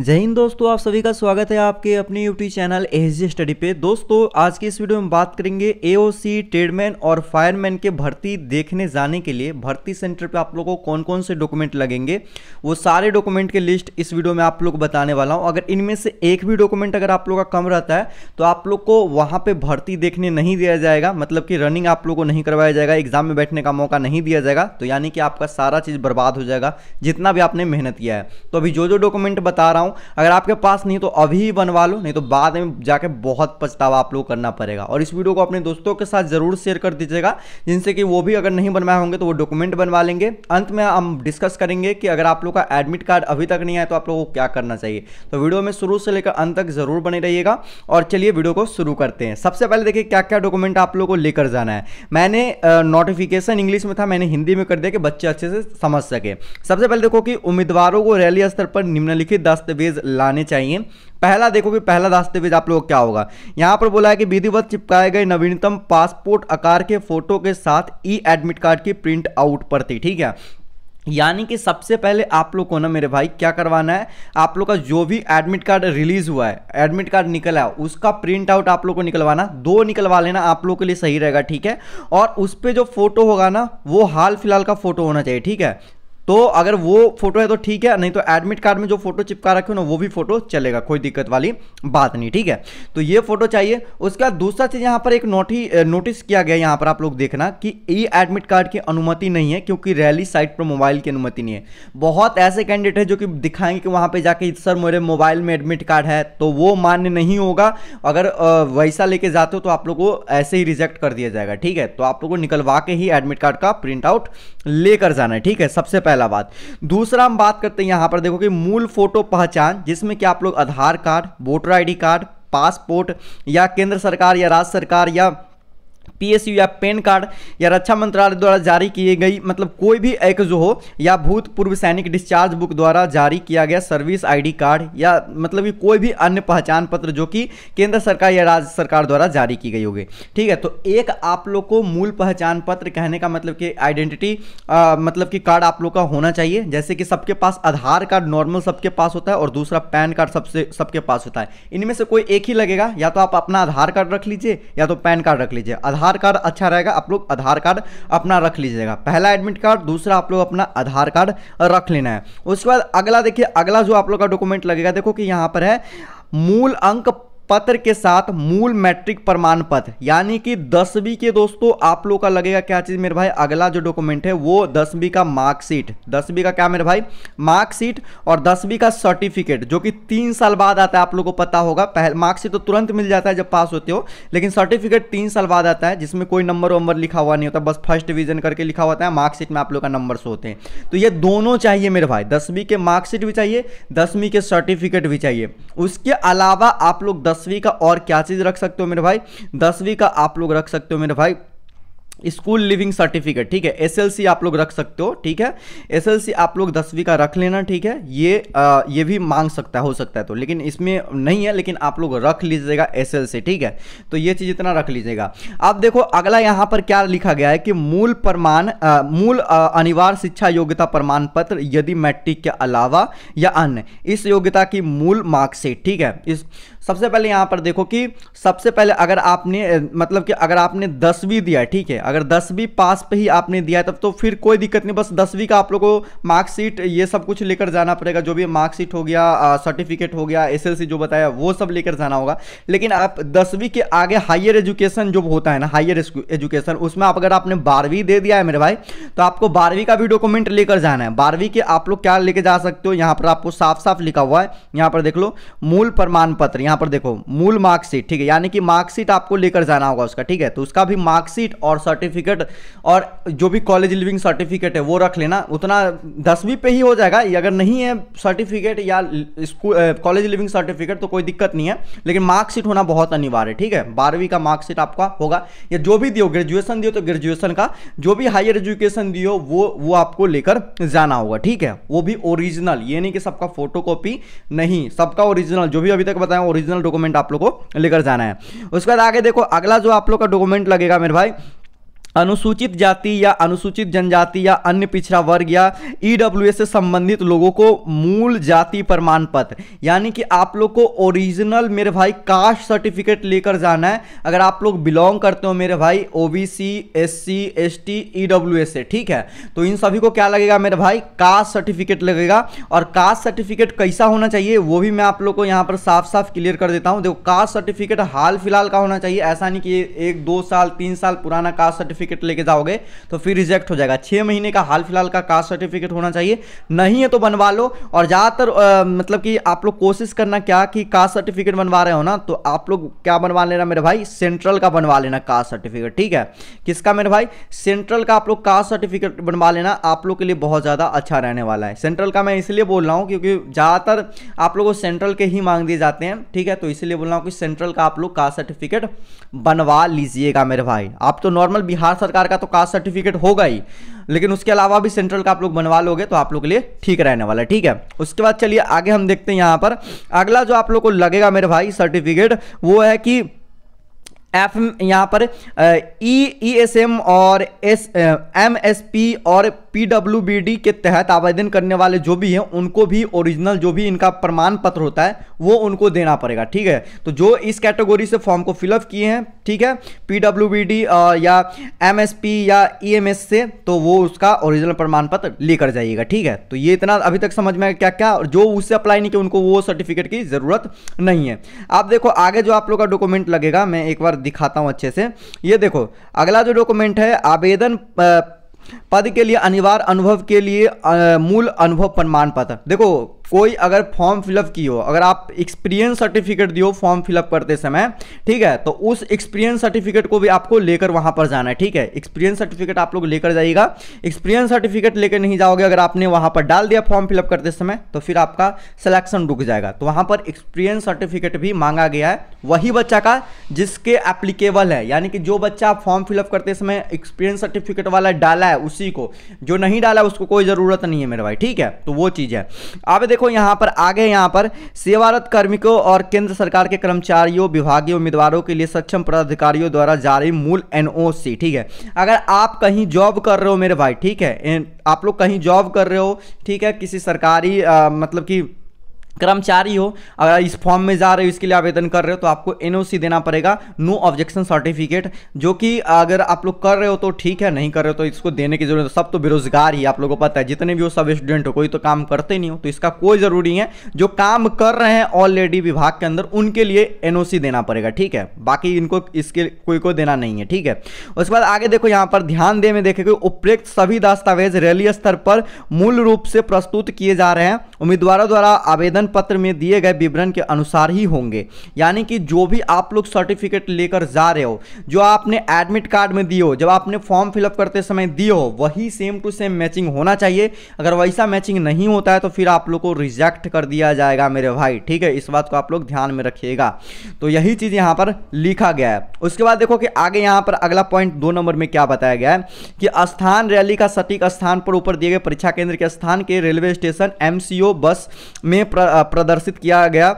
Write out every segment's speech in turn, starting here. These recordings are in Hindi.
जय हिंद दोस्तों आप सभी का स्वागत है आपके अपने YouTube channel S G study पे दोस्तों आज की इस वीडियो में बात करेंगे एओसी ट्रेडमैन और फायरमैन के भर्ती देखने जाने के लिए भर्ती सेंटर पे आप लोगों को कौन कौन से डॉक्यूमेंट लगेंगे वो सारे डॉक्यूमेंट के लिस्ट इस वीडियो में आप लोग बताने वाला हूँ अगर इनमें से एक भी डॉक्यूमेंट अगर आप लोग का कम रहता है तो आप लोग को वहाँ पर भर्ती देखने नहीं दिया जाएगा मतलब कि रनिंग आप लोग को नहीं करवाया जाएगा एग्जाम में बैठने का मौका नहीं दिया जाएगा तो यानी कि आपका सारा चीज़ बर्बाद हो जाएगा जितना भी आपने मेहनत किया है तो अभी जो जो डॉक्यूमेंट बता रहा रहा हूँ अगर आपके पास नहीं तो अभी ही बनवा लो नहीं तो बाद में जाके बहुत पछतावा आप लोग करना पड़ेगा और इस वीडियो को अपने दोस्तों के साथ जरूर शेयर कर दीजिएगा जिनसे कि वो भी अगर नहीं बनवाए होंगे तो वो डॉक्यूमेंट बनवा लेंगे अंत में हम डिस्कस करेंगे कि अगर आप लोग का एडमिट कार्ड अभी तक नहीं आए तो आप लोगों को क्या करना चाहिए तो वीडियो में शुरू से लेकर अंत तक जरूर बने रहिएगा और चलिए वीडियो को शुरू करते हैं सबसे पहले देखिए क्या क्या डॉक्यूमेंट आप लोग को लेकर जाना है मैंने नोटिफिकेशन इंग्लिश में था मैंने हिंदी में कर दिया कि बच्चे अच्छे से समझ सके सबसे पहले देखो कि उम्मीदवारों को रैली स्तर पर निम्नलिखित दस्ते दस्तावेज लाने चाहिए पहला देखो कि पहला दस्तावेज आप लोग क्या होगा यहाँ पर बोला है कि विधिवत चिपकाए गए नवीनतम पासपोर्ट आकार के फोटो के साथ ई एडमिट कार्ड की प्रिंट आउट प्रति ठीक है यानी कि सबसे पहले आप लोग को ना मेरे भाई क्या करवाना है आप लोग का जो भी एडमिट कार्ड रिलीज हुआ है एडमिट कार्ड निकला है उसका प्रिंट आउट आप लोग को निकलवाना दो निकलवा लेना आप लोग के लिए सही रहेगा ठीक है और उस पर जो फोटो होगा ना वो हाल फिलहाल का फोटो होना चाहिए ठीक है तो अगर वो फोटो है तो ठीक है नहीं तो एडमिट कार्ड में जो फोटो चिपका रखे हो ना वो भी फोटो चलेगा कोई दिक्कत वाली बात नहीं ठीक है तो ये फोटो चाहिए उसके बाद दूसरा चीज़ यहाँ पर एक नोटी नोटिस किया गया यहाँ पर आप लोग देखना कि ई एडमिट कार्ड की अनुमति नहीं है क्योंकि रैली साइट पर मोबाइल की अनुमति नहीं है बहुत ऐसे कैंडिडेट है जो कि दिखाएंगे कि वहाँ पर जाके सर मेरे मोबाइल में एडमिट कार्ड है तो वो मान्य नहीं होगा अगर वैसा लेके जाते हो तो आप लोग को ऐसे ही रिजेक्ट कर दिया जाएगा ठीक है तो आप लोग को निकलवा के ही एडमिट कार्ड का प्रिंट आउट लेकर जाना है ठीक है सबसे पहले पहला बात दूसरा हम बात करते हैं यहाँ पर देखो कि मूल फोटो पहचान जिसमें कि आप लोग Aadhaar card voter ID card passport या केंद्र सरकार या राज्य सरकार या पीएसयू या पैन कार्ड या रक्षा मंत्रालय द्वारा जारी किए गई मतलब कोई भी एक जो हो या भूतपूर्व सैनिक डिस्चार्ज बुक द्वारा जारी किया गया सर्विस आईडी कार्ड या मतलब कि कोई भी अन्य पहचान पत्र जो कि केंद्र सरकार या राज्य सरकार द्वारा जारी की गई होगी ठीक है तो एक आप लोग को मूल पहचान पत्र कहने का मतलब कि आइडेंटिटी मतलब कि कार्ड आप लोग का होना चाहिए जैसे कि सबके पास आधार कार्ड नॉर्मल सबके पास होता है और दूसरा पैन कार्ड सबसे सबके पास होता है इनमें से कोई एक ही लगेगा या तो आप अपना आधार कार्ड रख लीजिए या तो पैन कार्ड रख लीजिए आधार आधार कार्ड अच्छा रहेगा आप लोग आधार कार्ड अपना रख लीजिएगा पहला एडमिट कार्ड दूसरा आप लोग अपना आधार कार्ड रख लेना है उसके बाद अगला देखिए अगला जो आप लोग का डॉक्यूमेंट लगेगा देखो कि यहाँ पर है मूल अंक पत्र के साथ मूल मैट्रिक प्रमाण पत्र यानी कि दसवीं के दोस्तों आप लोग का लगेगा क्या चीज़ मेरे भाई अगला जो डॉक्यूमेंट है वो दसवीं का मार्कशीट दसवीं का क्या मेरे भाई मार्कशीट और दसवीं का सर्टिफिकेट जो कि तीन साल बाद आता है आप लोगों को पता होगा पहले मार्कशीट तो तुरंत मिल जाता है जब पास होते हो लेकिन सर्टिफिकेट तीन साल बाद आता है जिसमें कोई नंबर वंबर लिखा हुआ नहीं होता बस फर्स्ट डिविजन करके लिखा हुआ है मार्कशीट में आप लोग का नंबर होते हैं तो ये दोनों चाहिए मेरे भाई दसवीं के मार्कशीट भी चाहिए दसवीं के सर्टिफिकेट भी चाहिए उसके अलावा आप लोग दस दसवीं का और क्या चीज़ रख सकते हो मेरे भाई दसवीं का आप लोग रख सकते हो मेरे भाई स्कूल लिविंग सर्टिफिकेट ठीक है एसएलसी आप लोग रख सकते हो ठीक है एसएलसी आप लोग दसवीं का रख लेना ठीक है ये आ, ये भी मांग सकता है हो सकता है तो लेकिन इसमें नहीं है लेकिन आप लोग रख लीजिएगा एसएलसी ठीक है तो ये चीज़ इतना रख लीजिएगा अब देखो अगला यहाँ पर क्या लिखा गया है कि मूल प्रमाण मूल अनिवार्य शिक्षा योग्यता प्रमाण पत्र यदि मैट्रिक के अलावा या अन्य इस योग्यता की मूल मार्क्सिट ठीक है इस सबसे पहले यहाँ पर देखो कि सबसे पहले अगर आपने मतलब कि अगर आपने दसवीं दिया है ठीक है अगर दसवीं पास पे ही आपने दिया तब तो फिर कोई दिक्कत नहीं बस दसवीं का आप लोगों को मार्कशीट ये सब कुछ लेकर जाना पड़ेगा जो भी मार्कशीट हो गया सर्टिफिकेट हो गया एस जो बताया वो सब लेकर जाना होगा लेकिन आप दसवीं के आगे हायर एजुकेशन जो होता है ना हायर एजुकेशन उसमें आप अगर आपने बारहवीं दे दिया है मेरे भाई तो आपको बारहवीं का भी डॉक्यूमेंट लेकर जाना है बारहवीं के आप लोग क्या लेके जा सकते हो यहाँ पर आपको साफ साफ लिखा हुआ है यहाँ पर देख लो मूल प्रमाण पत्र यहाँ पर देखो मूल मार्कशीट ठीक है यानी कि मार्कशीट आपको लेकर जाना होगा उसका ठीक है तो उसका भी मार्कशीट और सर्टिफिकेट और जो भी कॉलेज लिविंग सर्टिफिकेट है वो रख लेना उतना दसवीं पे ही हो जाएगा अगर नहीं है सर्टिफिकेट या कॉलेज लिविंग सर्टिफिकेट तो कोई दिक्कत नहीं है लेकिन मार्कशीट होना बहुत अनिवार्य है ठीक है बारहवीं का मार्कशीट आपका होगा या जो भी दियो ग्रेजुएशन दियो तो ग्रेजुएशन का जो भी हायर एजुकेशन दियो वो वो आपको लेकर जाना होगा ठीक है वो भी ओरिजिनल ये नहीं कि सबका फोटो नहीं सबका ओरिजिनल जो भी अभी तक बताया ओरिजिनल डॉक्यूमेंट आप लोग को लेकर जाना है उसके बाद आगे देखो अगला जो आप लोग का डॉक्यूमेंट लगेगा मेरे भाई अनुसूचित जाति या अनुसूचित जनजाति या अन्य पिछड़ा वर्ग या ई e से संबंधित लोगों को मूल जाति प्रमाण पत्र यानी कि आप लोग को ओरिजिनल मेरे भाई कास्ट सर्टिफिकेट लेकर जाना है अगर आप लोग बिलोंग करते हो मेरे भाई O B C S C S T E W से ठीक है तो इन सभी को क्या लगेगा मेरे भाई कास्ट सर्टिफिकेट लगेगा और कास्ट सर्टिफिकेट कैसा होना चाहिए वो भी मैं आप लोग को यहाँ पर साफ साफ क्लियर कर देता हूँ देखो कास्ट सर्टिफिकेट हाल फिलहाल का होना चाहिए ऐसा नहीं कि एक दो साल तीन साल पुराना कास्ट सर्टिफिकेट सर्टिफिकेट लेके जाओगे तो फिर रिजेक्ट हो जाएगा छः महीने का हाल फिलहाल का कास्ट सर्टिफिकेट होना चाहिए नहीं है तो बनवा लो और ज़्यादातर मतलब कि आप लोग कोशिश करना क्या कि कास्ट सर्टिफिकेट बनवा रहे हो ना तो आप लोग क्या बनवा लेना मेरे भाई सेंट्रल का बनवा लेना कास्ट सर्टिफिकेट ठीक है किसका मेरे भाई सेंट्रल का आप लोग कास्ट सर्टिफिकेट बनवा लेना आप लोग के लिए बहुत ज़्यादा अच्छा रहने वाला है सेंट्रल का मैं इसलिए बोल रहा हूँ क्योंकि ज़्यादातर आप लोगों को सेंट्रल के ही मांग दिए जाते हैं ठीक है तो इसलिए बोल रहा हूँ कि सेंट्रल का आप लोग कास्ट सर्टिफिकेट बनवा लीजिएगा मेरे भाई आप तो नॉर्मल बिहार बिहार सरकार का तो कास्ट सर्टिफिकेट होगा ही लेकिन उसके अलावा भी सेंट्रल का आप लोग बनवा लोगे तो आप लोग के लिए ठीक रहने वाला है ठीक है उसके बाद चलिए आगे हम देखते हैं यहाँ पर अगला जो आप लोग को लगेगा मेरे भाई सर्टिफिकेट वो है कि एफ यहाँ पर ई ई एस एम और एस एम एस पी और पी डब्ल्यू बी डी के तहत आवेदन करने वाले जो भी हैं उनको भी ओरिजिनल जो भी इनका प्रमाण पत्र होता है वो उनको देना पड़ेगा ठीक है तो जो इस कैटेगोरी से फॉर्म को फिलअप किए हैं ठीक है पी डब्ल्यू बी डी या एम एस पी या ई एम एस से तो वो उसका ओरिजिनल प्रमाण पत्र लेकर जाइएगा ठीक है तो ये इतना अभी तक समझ में आया क्या क्या और जो उससे अप्लाई नहीं किया उनको वो सर्टिफिकेट की ज़रूरत नहीं है आप देखो आगे जो आप लोग का डॉक्यूमेंट लगेगा मैं एक बार दिखाता हूँ अच्छे से ये देखो अगला जो डॉक्यूमेंट है आवेदन पद के लिए अनिवार्य अनुभव के लिए मूल अनुभव प्रमाण पत्र देखो कोई अगर फॉर्म फिलअप की हो अगर आप एक्सपीरियंस सर्टिफिकेट दियो फॉर्म फिलअप करते समय ठीक है तो उस एक्सपीरियंस सर्टिफिकेट को भी आपको लेकर वहां पर जाना है ठीक है एक्सपीरियंस सर्टिफिकेट आप लोग लेकर जाइएगा एक्सपीरियंस सर्टिफिकेट लेकर नहीं जाओगे अगर आपने वहां पर डाल दिया फॉर्म फिलअप करते समय तो फिर आपका सिलेक्शन रुक जाएगा तो वहां पर एक्सपीरियंस सर्टिफिकेट भी मांगा गया है वही बच्चा का जिसके एप्लीकेबल है यानी कि जो बच्चा फॉर्म फिलअप करते समय एक्सपीरियंस सर्टिफिकेट वाला डाला है उसी किसी को जो नहीं डाला उसको कोई ज़रूरत नहीं है मेरे भाई ठीक है तो वो चीज़ है अब देखो यहाँ पर आगे यहाँ पर सेवारत कार्मिकों और केंद्र सरकार के कर्मचारियों विभागीय उम्मीदवारों के लिए सक्षम पदाधिकारियों द्वारा जारी मूल एन ठीक है अगर आप कहीं जॉब कर रहे हो मेरे भाई ठीक है आप लोग कहीं जॉब कर रहे हो ठीक है किसी सरकारी आ, मतलब कि कर्मचारी हो अगर इस फॉर्म में जा रहे हो इसके लिए आवेदन कर रहे हो तो आपको एनओसी देना पड़ेगा नो ऑब्जेक्शन सर्टिफिकेट जो कि अगर आप लोग कर रहे हो तो ठीक है नहीं कर रहे हो तो इसको देने की जरूरत सब तो बेरोजगार ही आप लोगों को पता है जितने भी हो सब स्टूडेंट हो कोई तो काम करते नहीं हो तो इसका कोई जरूरी है जो काम कर रहे हैं ऑलरेडी विभाग के अंदर उनके लिए एन देना पड़ेगा ठीक है बाकी इनको इसके कोई को देना नहीं है ठीक है उसके बाद आगे देखो यहाँ पर ध्यान दे में देखे उपयुक्त सभी दस्तावेज रैली स्तर पर मूल रूप से प्रस्तुत किए जा रहे हैं उम्मीदवारों द्वारा आवेदन आवेदन पत्र में दिए गए विवरण के अनुसार ही होंगे यानी कि जो भी आप लोग सर्टिफिकेट लेकर जा रहे हो जो आपने एडमिट कार्ड में दिए हो जब आपने फॉर्म फिलअप करते समय दिए हो वही सेम टू सेम मैचिंग होना चाहिए अगर वैसा मैचिंग नहीं होता है तो फिर आप लोग को रिजेक्ट कर दिया जाएगा मेरे भाई ठीक है इस बात को आप लोग ध्यान में रखिएगा तो यही चीज़ यहाँ पर लिखा गया है उसके बाद देखो कि आगे यहाँ पर अगला पॉइंट दो नंबर में क्या बताया गया है कि स्थान रैली का सटीक स्थान पर ऊपर दिए गए परीक्षा केंद्र के स्थान के रेलवे स्टेशन एमसीओ बस में प्र, प्रदर्शित किया गया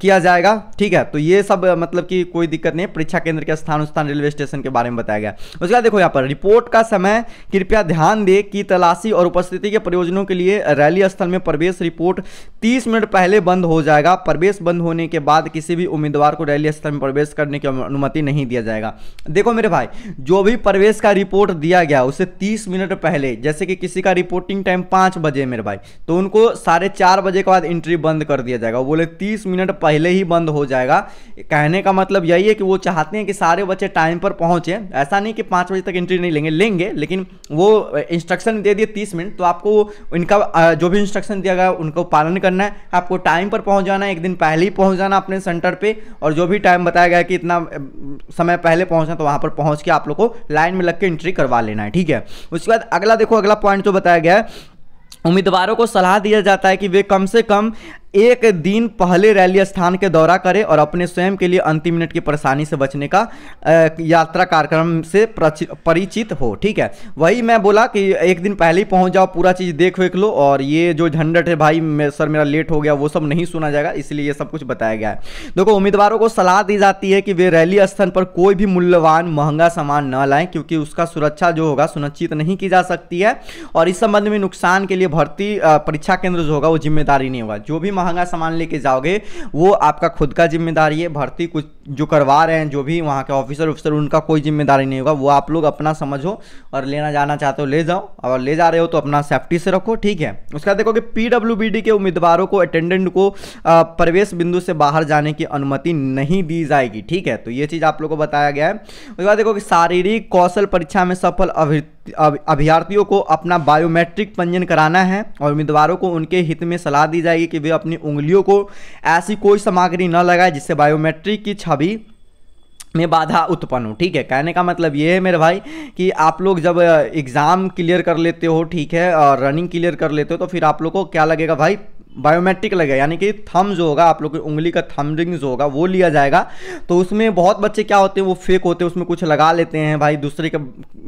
किया जाएगा ठीक है तो ये सब मतलब कि कोई दिक्कत नहीं परीक्षा केंद्र के स्थान स्थान रेलवे स्टेशन के बारे में बताया गया उसके बाद देखो यहाँ पर रिपोर्ट का समय कृपया ध्यान दे कि तलाशी और उपस्थिति के प्रयोजनों के लिए रैली स्थल में प्रवेश रिपोर्ट तीस मिनट पहले बंद हो जाएगा प्रवेश बंद होने के बाद किसी भी उम्मीदवार को रैली स्थल में प्रवेश करने की अनुमति नहीं दिया जाएगा देखो मेरे भाई जो भी प्रवेश का रिपोर्ट दिया गया उसे तीस मिनट पहले जैसे कि किसी का रिपोर्टिंग टाइम पांच बजे मेरे भाई तो उनको साढ़े चार बजे के बाद एंट्री बंद बंद कर दिया जाएगा बोले तीस मिनट पहले ही बंद हो जाएगा कहने का मतलब यही है कि वो चाहते हैं कि सारे बच्चे टाइम पर पहुँचें ऐसा नहीं कि पाँच बजे तक एंट्री नहीं लेंगे लेंगे लेकिन वो इंस्ट्रक्शन दे दिए तीस मिनट तो आपको इनका जो भी इंस्ट्रक्शन दिया गया उनको पालन करना है आपको टाइम पर पहुँच जाना है एक दिन पहले ही पहुँच जाना अपने सेंटर पर और जो भी टाइम बताया गया कि इतना समय पहले पहुँचना तो वहाँ पर पहुँच के आप लोग को लाइन में लग के एंट्री करवा लेना है ठीक है उसके बाद अगला देखो अगला पॉइंट जो बताया गया है उम्मीदवारों को सलाह दिया जाता है कि वे कम से कम एक दिन पहले रैली स्थान के दौरा करें और अपने स्वयं के लिए अंतिम मिनट की परेशानी से बचने का यात्रा कार्यक्रम से परिचित हो ठीक है वही मैं बोला कि एक दिन पहले ही पहुँच जाओ पूरा चीज़ देख वेख लो और ये जो झंडट है भाई मैं सर मेरा लेट हो गया वो सब नहीं सुना जाएगा इसलिए ये सब कुछ बताया गया है देखो उम्मीदवारों को सलाह दी जाती है कि वे रैली स्थल पर कोई भी मूल्यवान महंगा सामान न लाएं क्योंकि उसका सुरक्षा जो होगा सुनिश्चित नहीं की जा सकती है और इस संबंध में नुकसान के लिए भर्ती परीक्षा केंद्र जो होगा वो जिम्मेदारी नहीं होगा जो भी महंगा सामान लेके जाओगे वो आपका खुद का जिम्मेदारी है भर्ती कुछ जो करवा रहे हैं जो भी वहाँ के ऑफिसर ऑफिसर उनका कोई जिम्मेदारी नहीं होगा वो आप लोग अपना समझो और लेना जाना चाहते हो ले जाओ और ले जा रहे हो तो अपना सेफ्टी से रखो ठीक है उसके बाद देखो कि पी के उम्मीदवारों को अटेंडेंट को प्रवेश बिंदु से बाहर जाने की अनुमति नहीं दी जाएगी ठीक है तो ये चीज़ आप लोग को बताया गया है उसके बाद देखो कि शारीरिक कौशल परीक्षा में सफल अभ्य अभ्यर्थियों को अपना बायोमेट्रिक पंजीयन कराना है और उम्मीदवारों को उनके हित में सलाह दी जाएगी कि वे अपनी उंगलियों को ऐसी कोई सामग्री न लगाए जिससे बायोमेट्रिक की छवि में बाधा उत्पन्न हो ठीक है कहने का मतलब ये है मेरे भाई कि आप लोग जब एग्ज़ाम uh, क्लियर कर लेते हो ठीक है और रनिंग क्लियर कर लेते हो तो फिर आप लोग को क्या लगेगा भाई बायोमेट्रिक लगेगा यानी कि थम जो होगा आप लोग की उंगली का थम रिंग जो होगा वो लिया जाएगा तो उसमें बहुत बच्चे क्या होते हैं वो फेक होते हैं उसमें कुछ लगा लेते हैं भाई दूसरे के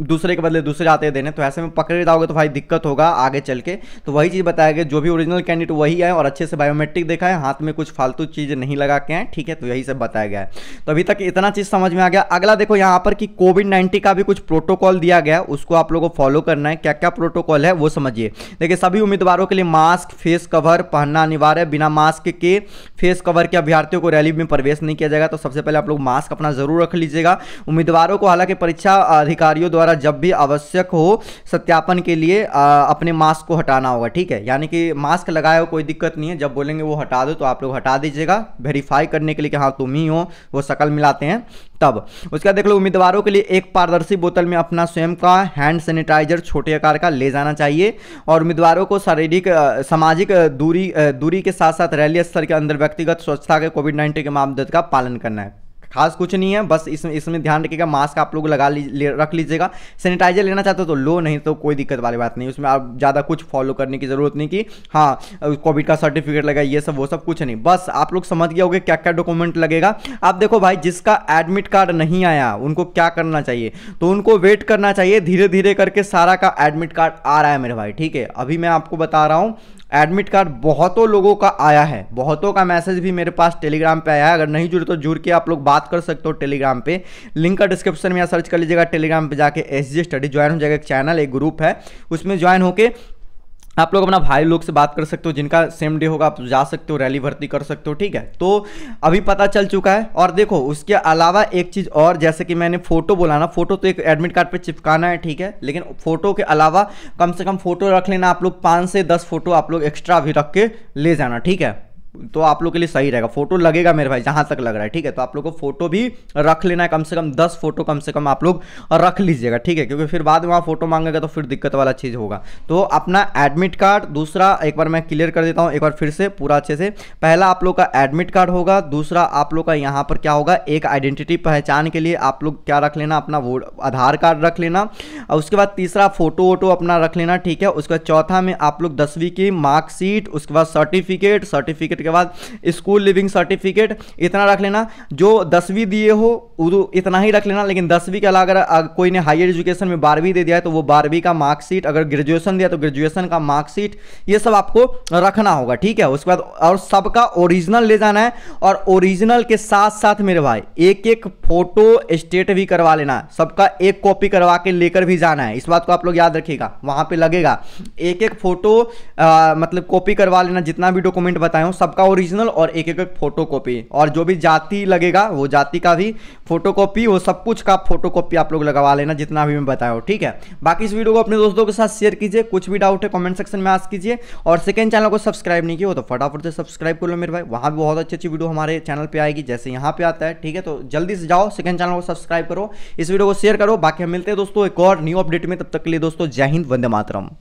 दूसरे के बदले दूसरे आते हैं देने तो ऐसे में पकड़े जाओगे तो भाई दिक्कत होगा आगे चल के तो वही चीज़ बताया गया जो भी ओरिजिनल कैंडिडेट वही है और अच्छे से बायोमेट्रिक देखा है हाथ में कुछ फालतू चीज़ नहीं लगा के हैं ठीक है तो यही सब बताया गया है तो अभी तक इतना चीज़ समझ में आ गया अगला देखो यहाँ पर कि कोविड नाइन्टीन का भी कुछ प्रोटोकॉल दिया गया उसको आप लोगों को फॉलो करना है क्या क्या प्रोटोकॉल है वो समझिए देखिए सभी उम्मीदवारों के लिए मास्क फेस कवर पहनना अनिवार्य है बिना मास्क के फेस कवर के अभ्यर्थियों को रैली में प्रवेश नहीं किया जाएगा तो सबसे पहले आप लोग मास्क अपना जरूर रख लीजिएगा उम्मीदवारों को हालांकि परीक्षा अधिकारियों द्वारा जब भी आवश्यक हो सत्यापन के लिए अपने मास्क को हटाना होगा ठीक है यानी कि मास्क लगाए हो कोई दिक्कत नहीं है जब बोलेंगे वो हटा दो तो आप लोग हटा दीजिएगा वेरीफाई करने के लिए कि हाँ तुम ही हो वो शकल मिलाते हैं तब उसके बाद देख लो उम्मीदवारों के लिए एक पारदर्शी बोतल में अपना स्वयं का हैंड सैनिटाइजर छोटे आकार का ले जाना चाहिए और उम्मीदवारों को शारीरिक सामाजिक दूरी दूरी दूरी के साथ साथ रैली स्तर के अंदर व्यक्तिगत स्वच्छता के कोविड नाइन्टीन के मापदंड का पालन करना है खास कुछ नहीं है बस इसमें इसमें ध्यान रखिएगा मास्क आप लोग लगा ली रख लीजिएगा सैनिटाइजर लेना चाहते हो तो लो नहीं तो कोई दिक्कत वाली बात नहीं उसमें आप ज़्यादा कुछ फॉलो करने की ज़रूरत नहीं कि हाँ कोविड का सर्टिफिकेट लगा ये सब वो सब कुछ नहीं बस आप लोग समझ गया होगा क्या क्या डॉक्यूमेंट लगेगा आप देखो भाई जिसका एडमिट कार्ड नहीं आया उनको क्या करना चाहिए तो उनको वेट करना चाहिए धीरे धीरे करके सारा का एडमिट कार्ड आ रहा है मेरे भाई ठीक है अभी मैं आपको बता रहा हूँ एडमिट कार्ड बहुतों लोगों का आया है बहुतों का मैसेज भी मेरे पास टेलीग्राम पे आया है अगर नहीं जुड़े तो जुड़ के आप लोग बात कर सकते हो टेलीग्राम पे लिंक का डिस्क्रिप्शन में या सर्च कर लीजिएगा टेलीग्राम पे जाके एस जी स्टडी ज्वाइन हो जाएगा एक चैनल एक ग्रुप है उसमें ज्वाइन होकर आप लोग अपना भाई लोग से बात कर सकते हो जिनका सेम डे होगा आप जा सकते हो रैली भर्ती कर सकते हो ठीक है तो अभी पता चल चुका है और देखो उसके अलावा एक चीज़ और जैसे कि मैंने फ़ोटो बोला ना फ़ोटो तो एक एडमिट कार्ड पे चिपकाना है ठीक है लेकिन फ़ोटो के अलावा कम से कम फ़ोटो रख लेना आप लोग पाँच से दस फ़ोटो आप लोग एक्स्ट्रा भी रख के ले जाना ठीक है तो आप लोग के लिए सही रहेगा फोटो लगेगा मेरे भाई जहां तक लग रहा है ठीक है तो आप लोग को फोटो भी रख लेना है कम से कम दस फोटो कम से कम आप लोग रख लीजिएगा ठीक है क्योंकि फिर बाद में वहाँ फोटो मांगेगा तो फिर दिक्कत वाला चीज़ होगा तो अपना एडमिट कार्ड दूसरा एक बार मैं क्लियर कर देता हूँ एक बार फिर से पूरा अच्छे से पहला आप लोग का एडमिट कार्ड होगा दूसरा आप लोग का यहाँ पर क्या होगा एक आइडेंटिटी पहचान के लिए आप लोग क्या रख लेना अपना वोट आधार कार्ड रख लेना और उसके बाद तीसरा फोटो वोटो अपना रख लेना ठीक है उसके बाद चौथा में आप लोग दसवीं की मार्कशीट उसके बाद सर्टिफिकेट सर्टिफिकेट उसके बाद स्कूल लिविंग सर्टिफिकेट इतना रख लेना जो दसवीं दिए हो इतना ही रख लेना लेकिन दसवीं के अलावा अगर कोई ने हायर एजुकेशन में बारहवीं दे दिया है तो वो बारहवीं का मार्कशीट अगर ग्रेजुएशन दिया तो ग्रेजुएशन का मार्कशीट ये सब आपको रखना होगा ठीक है उसके बाद और सबका ओरिजिनल ले जाना है और ओरिजिनल के साथ साथ मेरे भाई एक एक फोटो स्टेट भी करवा लेना सबका एक कॉपी करवा के लेकर भी जाना है इस बात को आप लोग याद रखिएगा वहाँ पर लगेगा एक एक फोटो आ, मतलब कॉपी करवा लेना जितना भी डॉक्यूमेंट बताए हूँ सब सबका ओरिजिनल और एक एक, फोटोकॉपी और जो भी जाति लगेगा वो जाति का भी फोटोकॉपी वो सब कुछ का फोटोकॉपी आप लोग लगवा लेना जितना भी मैं बताया हूँ ठीक है बाकी इस वीडियो को अपने दोस्तों के साथ शेयर कीजिए कुछ भी डाउट है कमेंट सेक्शन में आस कीजिए और सेकेंड चैनल को सब्सक्राइब नहीं किया हो तो फटाफट से सब्सक्राइब कर लो मेरे भाई वहाँ भी बहुत अच्छी अच्छी वीडियो हमारे चैनल पर आएगी जैसे यहाँ पर आता है ठीक है तो जल्दी से जाओ सेकेंड चैनल को सब्सक्राइब करो इस वीडियो को शेयर करो बाकी हम मिलते हैं दोस्तों एक और न्यू अपडेट में तब तक के लिए दोस्तों जय हिंद वंदे मातरम